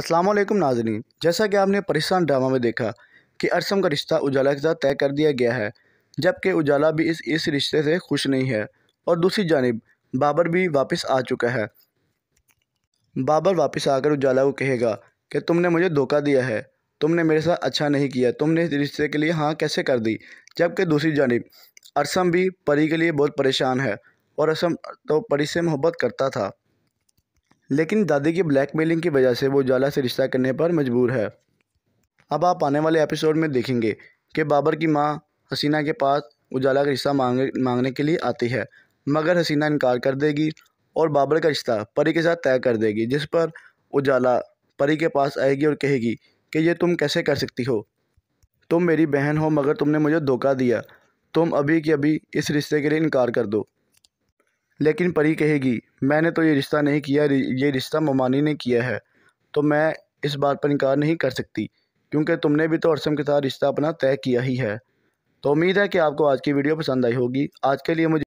अस्सलाम वालेकुम नाजरीन जैसा कि आपने परेशान ड्रामा में देखा कि अरसम का रिश्ता उजाला के साथ तय कर दिया गया है जबकि उजाला भी इस इस रिश्ते से खुश नहीं है और दूसरी जानब बाबर भी वापस आ चुका है बाबर वापस आकर उजाला को कहेगा कि तुमने मुझे धोखा दिया है तुमने मेरे साथ अच्छा नहीं किया तुमने इस रिश्ते के लिए हाँ कैसे कर दी जबकि दूसरी जानब अरसम भी परी के लिए बहुत परेशान है और असम तो परी से मोहब्बत करता था लेकिन दादी की ब्लैकमेलिंग की वजह से वो जाला से रिश्ता करने पर मजबूर है अब आप आने वाले एपिसोड में देखेंगे कि बाबर की माँ हसीना के पास उजाला का रिश्ता मांग मांगने के लिए आती है मगर हसीना इनकार कर देगी और बाबर का रिश्ता परी के साथ तय कर देगी जिस पर उजाला परी के पास आएगी और कहेगी कि ये तुम कैसे कर सकती हो तुम मेरी बहन हो मगर तुमने मुझे धोखा दिया तुम अभी के अभी इस रिश्ते के लिए इनकार कर दो लेकिन परी कहेगी मैंने तो ये रिश्ता नहीं किया ये रिश्ता ममानी ने किया है तो मैं इस बात पर इनकार नहीं कर सकती क्योंकि तुमने भी तो अरसम के साथ रिश्ता अपना तय किया ही है तो उम्मीद है कि आपको आज की वीडियो पसंद आई होगी आज के लिए मुझे